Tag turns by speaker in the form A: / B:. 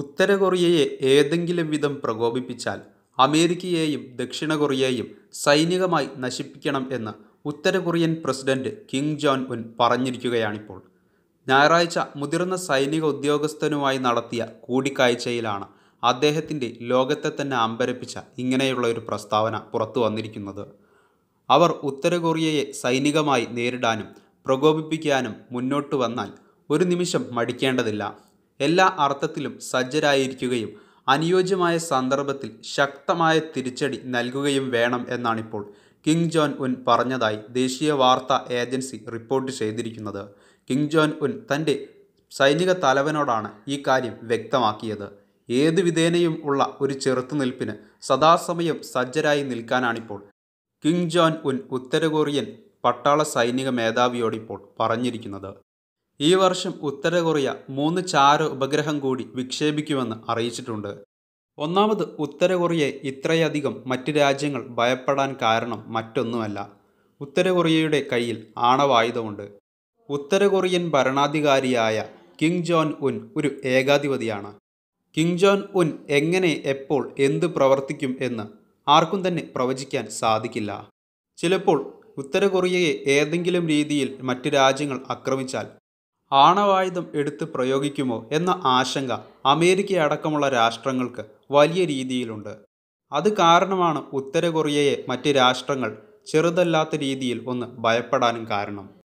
A: ഉത്തര കൊറിയയെ ഏതെങ്കിലും വിധം പ്രകോപിപ്പിച്ചാൽ അമേരിക്കയെയും ദക്ഷിണ കൊറിയയെയും സൈനികമായി നശിപ്പിക്കണം എന്ന് ഉത്തര Korean president Kim Jong Un പറഞ്ഞിരിക്കുകയാണിപ്പോൾ ഞായറാഴ്ച മുതിർന്ന സൈനിക ഉദ്യോഗസ്ഥനുമായി നടത്തിയ കൂടിക്കാഴ്ചയിലാണ് അദ്ദേഹത്തിൻ്റെ ലോകത്തെ തന്നെ അമ്പരപ്പിച്ച ഇങ്ങനെയുള്ള ഒരു പ്രസ്താവന പുറത്തു വന്നിരിക്കുന്നത് അവർ ഉത്തര കൊറിയയെ സൈനികമായി നേരിടാനും പ്രകോപിപ്പിക്കാനും മുന്നോട്ട് വന്നാൽ ഒരു നിമിഷം മടിക്കേണ്ടതില്ല എല്ലാ അർത്ഥത്തിലും സജ്ജരായിരിക്കുകയും അനുയോജ്യമായ സന്ദർഭത്തിൽ ശക്തമായ തിരിച്ചടി നൽകുകയും വേണം എന്നാണിപ്പോൾ കിങ് ജോൻ ഉൻ പറഞ്ഞതായി ദേശീയ വാർത്താ ഏജൻസി റിപ്പോർട്ട് ചെയ്തിരിക്കുന്നത് കിങ് ജോൻ ഉൻ തൻ്റെ സൈനിക തലവനോടാണ് ഈ കാര്യം വ്യക്തമാക്കിയത് ഏത് വിധേനയും ഉള്ള ഒരു ചെറുത്തുനിൽപ്പിന് സദാസമയം സജ്ജരായി നിൽക്കാനാണിപ്പോൾ കിങ് ജോൻ ഉൻ ഉത്തര കൊറിയൻ പട്ടാള സൈനിക മേധാവിയോടിപ്പോൾ പറഞ്ഞിരിക്കുന്നത് ഈ വർഷം ഉത്തര കൊറിയ മൂന്ന് ചാര ഉപഗ്രഹം കൂടി വിക്ഷേപിക്കുമെന്ന് അറിയിച്ചിട്ടുണ്ട് ഒന്നാമത് ഉത്തര കൊറിയയെ ഇത്രയധികം മറ്റ് രാജ്യങ്ങൾ ഭയപ്പെടാൻ കാരണം മറ്റൊന്നുമല്ല ഉത്തര കൊറിയയുടെ കയ്യിൽ ആണവായുധമുണ്ട് ഉത്തര കൊറിയൻ ഭരണാധികാരിയായ കിങ് ജോൻ ഉൻ ഒരു ഏകാധിപതിയാണ് കിങ് ജോൻ ഉൻ എങ്ങനെ എപ്പോൾ എന്ത് പ്രവർത്തിക്കും എന്ന് ആർക്കും തന്നെ പ്രവചിക്കാൻ സാധിക്കില്ല ചിലപ്പോൾ ഉത്തര കൊറിയയെ ഏതെങ്കിലും രീതിയിൽ മറ്റ് രാജ്യങ്ങൾ ആക്രമിച്ചാൽ ആണവായുധം എടുത്ത് പ്രയോഗിക്കുമോ എന്ന ആശങ്ക അമേരിക്ക അടക്കമുള്ള രാഷ്ട്രങ്ങൾക്ക് വലിയ രീതിയിലുണ്ട് അത് കാരണമാണ് ഉത്തര കൊറിയയെ മറ്റ് രാഷ്ട്രങ്ങൾ ചെറുതല്ലാത്ത രീതിയിൽ ഒന്ന് ഭയപ്പെടാനും കാരണം